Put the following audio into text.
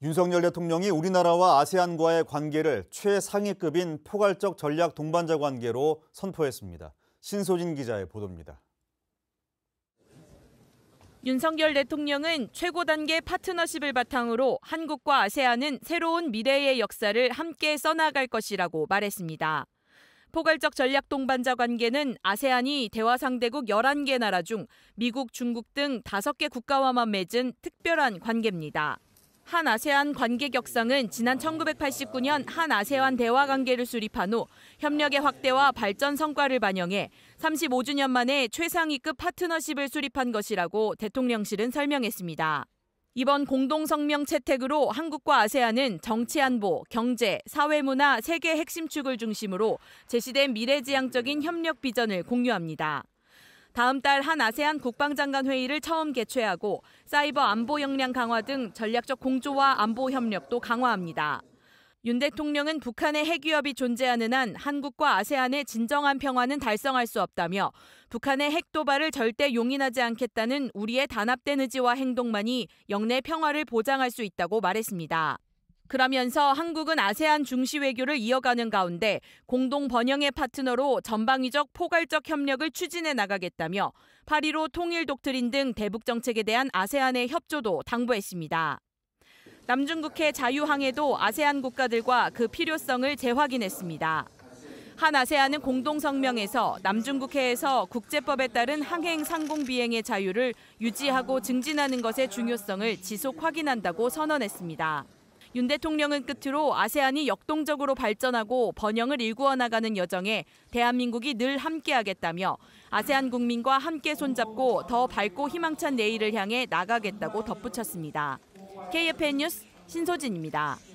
윤석열 대통령이 우리나라와 아세안과의 관계를 최상위급인 포괄적 전략 동반자 관계로 선포했습니다. 신소진 기자의 보도입니다. 윤석열 대통령은 최고 단계 파트너십을 바탕으로 한국과 아세안은 새로운 미래의 역사를 함께 써나갈 것이라고 말했습니다. 포괄적 전략 동반자 관계는 아세안이 대화 상대국 11개 나라 중 미국, 중국 등 5개 국가와만 맺은 특별한 관계입니다. 한아세안 관계 격상은 지난 1989년 한아세안 대화 관계를 수립한 후 협력의 확대와 발전 성과를 반영해 35주년 만에 최상위급 파트너십을 수립한 것이라고 대통령실은 설명했습니다. 이번 공동성명 채택으로 한국과 아세안은 정치안보, 경제, 사회문화 세계 핵심축을 중심으로 제시된 미래지향적인 협력 비전을 공유합니다. 다음 달 한 아세안 국방장관 회의를 처음 개최하고 사이버 안보 역량 강화 등 전략적 공조와 안보 협력도 강화합니다. 윤 대통령은 북한의 핵위협이 존재하는 한 한국과 아세안의 진정한 평화는 달성할 수 없다며 북한의 핵 도발을 절대 용인하지 않겠다는 우리의 단합된 의지와 행동만이 영내 평화를 보장할 수 있다고 말했습니다. 그러면서 한국은 아세안 중시 외교를 이어가는 가운데 공동 번영의 파트너로 전방위적 포괄적 협력을 추진해 나가겠다며 파리로 통일 독트린 등 대북 정책에 대한 아세안의 협조도 당부했습니다. 남중국해 자유항해도 아세안 국가들과 그 필요성을 재확인했습니다. 한 아세안은 공동 성명에서 남중국해에서 국제법에 따른 항행 상공 비행의 자유를 유지하고 증진하는 것의 중요성을 지속 확인한다고 선언했습니다. 윤 대통령은 끝으로 아세안이 역동적으로 발전하고 번영을 일구어 나가는 여정에 대한민국이 늘 함께하겠다며 아세안 국민과 함께 손잡고 더 밝고 희망찬 내일을 향해 나가겠다고 덧붙였습니다. KFN 뉴스 신소진입니다.